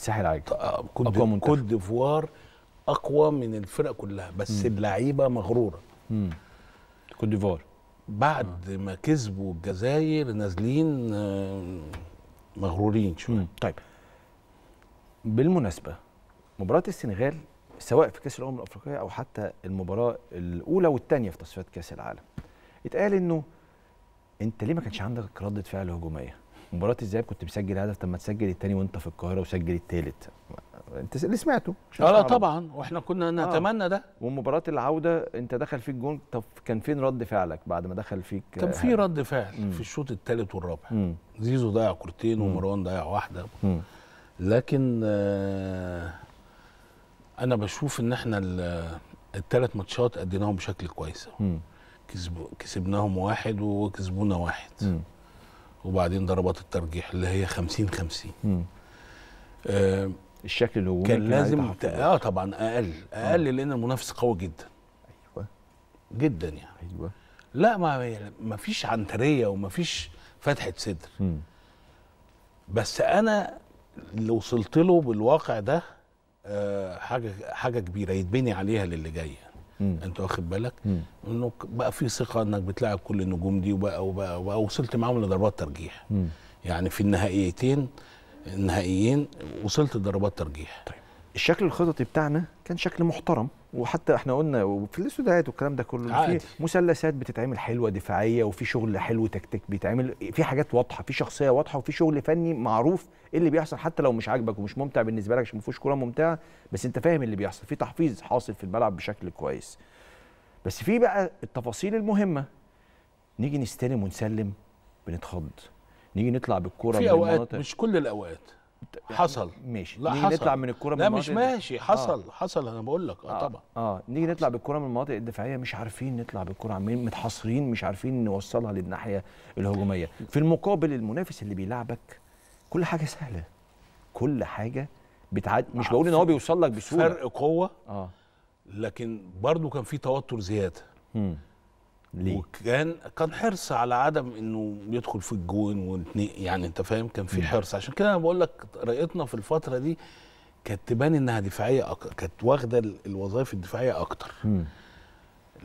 الساحل عليك طيب، آه، من كوت ديفوار اقوى من الفرق كلها بس اللعيبه مغروره كوت ديفوار بعد آه. ما كسبوا الجزائر نازلين آه، مغرورين شويه طيب بالمناسبه مباراه السنغال سواء في كاس الامم الافريقيه او حتى المباراه الاولى والثانيه في تصفيات كاس العالم اتقال انه انت ليه ما كانش عندك رده فعل هجوميه مباراه الذهاب كنت مسجل هدف طب ما تسجل الثاني وانت في القاهره وسجل الثالث انت اللي سمعته اه لا طبعا واحنا كنا آه. نتمنى آه. ده ومباراه العوده انت دخل فيك جون طب كان فين رد فعلك بعد ما دخل فيك كان في آه، رد فعل مم. في الشوط الثالث والرابع مم. زيزو ضيع كورتين ومروان ضيع واحده مم. لكن آه انا بشوف ان احنا الثلاث ماتشات اديناهم بشكل كويس كسب كسبناهم واحد وكسبونا واحد مم. وبعدين ضربات الترجيح اللي هي 50 50 آه الشكل الهجومي كان يعني لازم اه طبعا اقل آه. اقل آه. لان المنافس قوي جدا ايوه جدا يعني ايوه لا ما ما فيش عنتريه وما فيش فتحه صدر بس انا اللي وصلت له بالواقع ده آه حاجه حاجه كبيره يتبني عليها للي جايه مم. انت واخد بالك انه بقى في ثقه انك بتلاعب كل النجوم دي وبقى وبقى, وبقى وصلت معاهم لضربات ترجيح مم. يعني في النهائيتين النهائيين وصلت لضربات ترجيح طيب الشكل الخططي بتاعنا كان شكل محترم وحتى احنا قلنا وفي الاستوديوهات والكلام ده كله في مثلثات بتتعمل حلوه دفاعيه وفي شغل حلو تكتيك بيتعمل في حاجات واضحه في شخصيه واضحه وفي شغل فني معروف ايه اللي بيحصل حتى لو مش عاجبك ومش ممتع بالنسبه لك عشان ما فيهوش كوره ممتعه بس انت فاهم اللي بيحصل في تحفيظ حاصل في الملعب بشكل كويس بس في بقى التفاصيل المهمه نيجي نستلم ونسلم بنتخض نيجي نطلع بالكوره في اوقات مش كل الاوقات يعني حصل ماشي لا نيجي حصل. نطلع من الكوره من لا مش ماشي حصل آه. حصل انا بقول لك اه, آه طبعا اه نيجي نطلع بالكوره من المناطق الدفاعيه مش عارفين نطلع بالكوره عمالين متحصرين مش عارفين نوصلها للناحيه الهجوميه في المقابل المنافس اللي بيلعبك كل حاجه سهله كل حاجه بتعد مش بقول ان هو بيوصل لك بسهوله فرق قوه اه لكن برضه كان في توتر زياده ليه؟ وكان كان حرص على عدم انه يدخل في الجون يعني انت فاهم كان في حرص عشان كده انا بقول لك رأيتنا في الفتره دي كانت تبان انها دفاعيه اكتر كانت واخده الوظائف الدفاعيه اكتر م.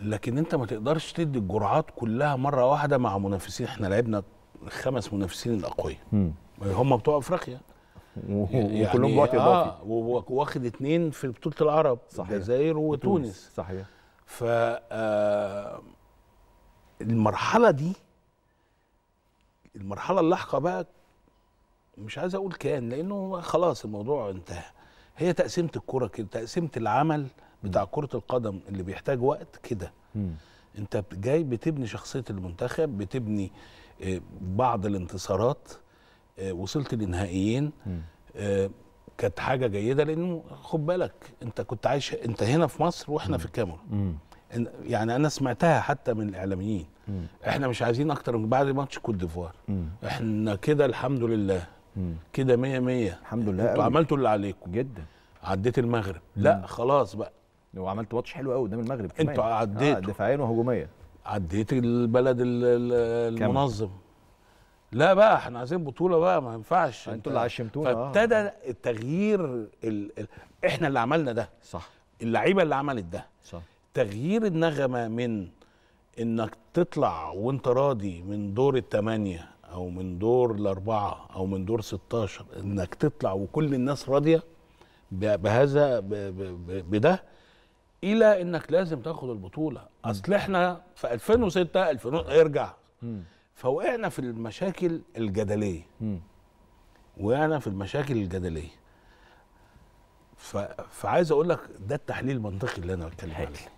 لكن انت ما تقدرش تدي الجرعات كلها مره واحده مع منافسين احنا لعبنا الخمس منافسين الاقوياء هم بتوع افريقيا يعني وكلهم وقت اضافي آه واخد اثنين في بطوله العرب الجزائر وتونس صحيح ف آه المرحله دي المرحله اللاحقه بقى مش عايز اقول كان لانه خلاص الموضوع انتهى هي تقسيمه الكره كده تقسيمه العمل بتاع كره القدم اللي بيحتاج وقت كده انت جاي بتبني شخصيه المنتخب بتبني آه، بعض الانتصارات آه، وصلت لنهائيين آه، كانت حاجه جيده لانه خد بالك انت كنت عايش انت هنا في مصر واحنا في الكاميرون يعني انا سمعتها حتى من الاعلاميين مم. احنا مش عايزين اكتر من بعد ماتش كوت ديفوار احنا كده الحمد لله كده 100 100 الحمد لله انتوا عملتوا اللي عليكم جدا عديت المغرب مم. لا خلاص بقى وعملت ماتش حلو قوي قدام المغرب كمان انتوا عديتوا آه دفاعيا وهجوميا عديت البلد المنظم لا بقى احنا عايزين بطوله بقى ما ينفعش آه، انتوا اللي عشمتونا آه. فابتدى آه. التغيير ال... ال... احنا اللي عملنا ده صح اللعيبه اللي عملت ده صح تغيير النغمه من انك تطلع وانت راضي من دور الثمانيه او من دور الاربعه او من دور 16 انك تطلع وكل الناس راضيه بهذا بده الى انك لازم تاخد البطوله اصل احنا في 2006 2000 ارجع فوقعنا في المشاكل الجدليه وقعنا في المشاكل الجدليه فعايز اقول لك ده التحليل المنطقي اللي انا بتكلم عليه